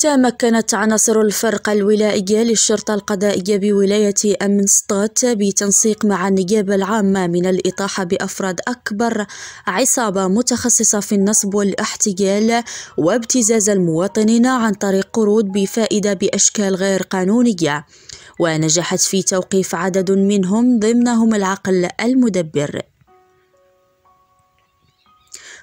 تمكنت عناصر الفرقة الولائية للشرطة القضائية بولاية أمن بتنسيق مع النيابة العامة من الإطاحة بأفراد أكبر عصابة متخصصة في النصب والاحتيال وابتزاز المواطنين عن طريق قروض بفائدة بأشكال غير قانونية ونجحت في توقيف عدد منهم ضمنهم العقل المدبر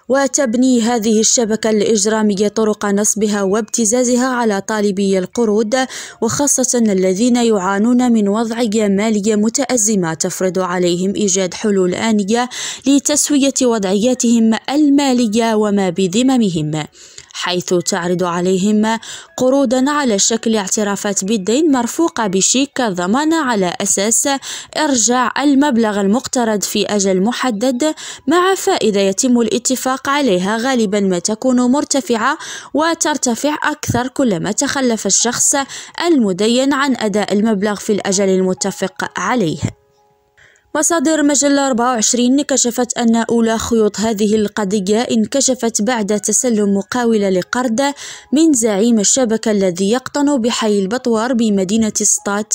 وتبني هذه الشبكة الإجرامية طرق نصبها وابتزازها على طالبي القروض وخاصة الذين يعانون من وضع مالية متأزمة تفرض عليهم إيجاد حلول آنية لتسوية وضعياتهم المالية وما بذممهم حيث تعرض عليهم قروضا على شكل اعترافات بالدين مرفوقة بشيك كضمان على أساس إرجاع المبلغ المقترض في أجل محدد مع فائدة يتم الاتفاق عليها غالبا ما تكون مرتفعة وترتفع أكثر كلما تخلف الشخص المدين عن أداء المبلغ في الأجل المتفق عليه مصادر مجلة 24 كشفت أن أولى خيوط هذه القضية انكشفت بعد تسلم مقاولة لقرض من زعيم الشبكة الذي يقطن بحي البطوار بمدينة سطات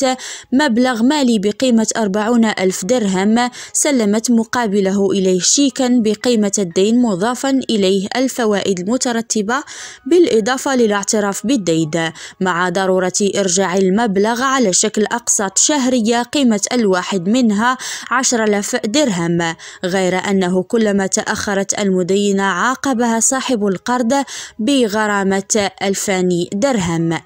مبلغ مالي بقيمة 40 ألف درهم سلمت مقابله إليه شيكا بقيمة الدين مضافا إليه الفوائد المترتبة بالإضافة للاعتراف بالديد مع ضرورة إرجاع المبلغ على شكل أقساط شهرية قيمة الواحد منها عشر آلاف درهم غير أنه كلما تأخرت المدينة عاقبها صاحب القرض بغرامة 2000 درهم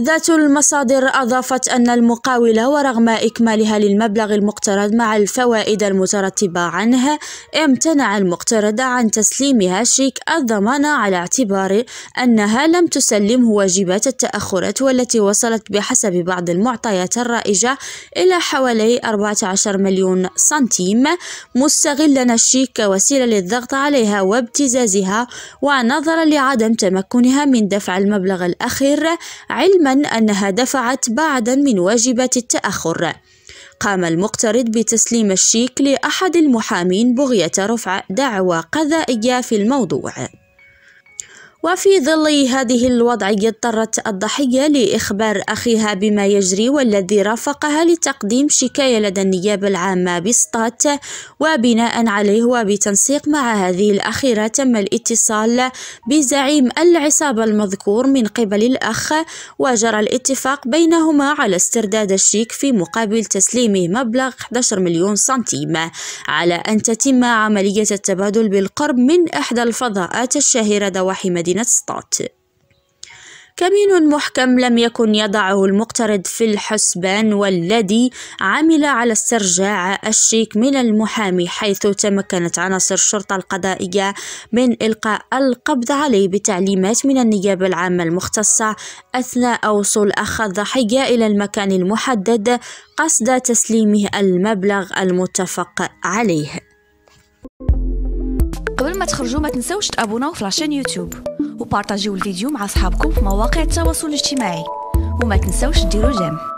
ذات المصادر أضافت أن المقاولة ورغم إكمالها للمبلغ المقترض مع الفوائد المترتبة عنها امتنع المقترض عن تسليمها شيك الضمان على اعتبار أنها لم تسلمه واجبات التأخرات والتي وصلت بحسب بعض المعطيات الرائجة إلى حوالي 14 مليون سنتيم مستغلا الشيك كوسيلة للضغط عليها وابتزازها ونظرا لعدم تمكنها من دفع المبلغ الأخير علما علما أنها دفعت بعدا من واجبة التأخر قام المقترض بتسليم الشيك لأحد المحامين بغية رفع دعوى قضائية في الموضوع وفي ظل هذه الوضعية اضطرت الضحية لإخبار أخيها بما يجري والذي رافقها لتقديم شكاية لدى النيابة العامة بسطات وبناء عليه وبتنسيق مع هذه الأخيرة تم الاتصال بزعيم العصابة المذكور من قبل الأخ وجرى الاتفاق بينهما على استرداد الشيك في مقابل تسليمه مبلغ 11 مليون سنتيم على أن تتم عملية التبادل بالقرب من إحدى الفضاءات الشهيرة ضواحي مدينة مدينة سطات كمين محكم لم يكن يضعه المقترض في الحسبان والذي عمل على استرجاع الشيك من المحامي حيث تمكنت عناصر الشرطة القضائية من إلقاء القبض عليه بتعليمات من النيابة العامة المختصة أثناء وصول أخ الضحية إلى المكان المحدد قصد تسليمه المبلغ المتفق عليه قبل ما تخرجوا ما تنسوش تابوناو في لاشين يوتيوب وبارطاجيو الفيديو مع صحابكم في مواقع التواصل الاجتماعي وما تنسوش ديروا جيم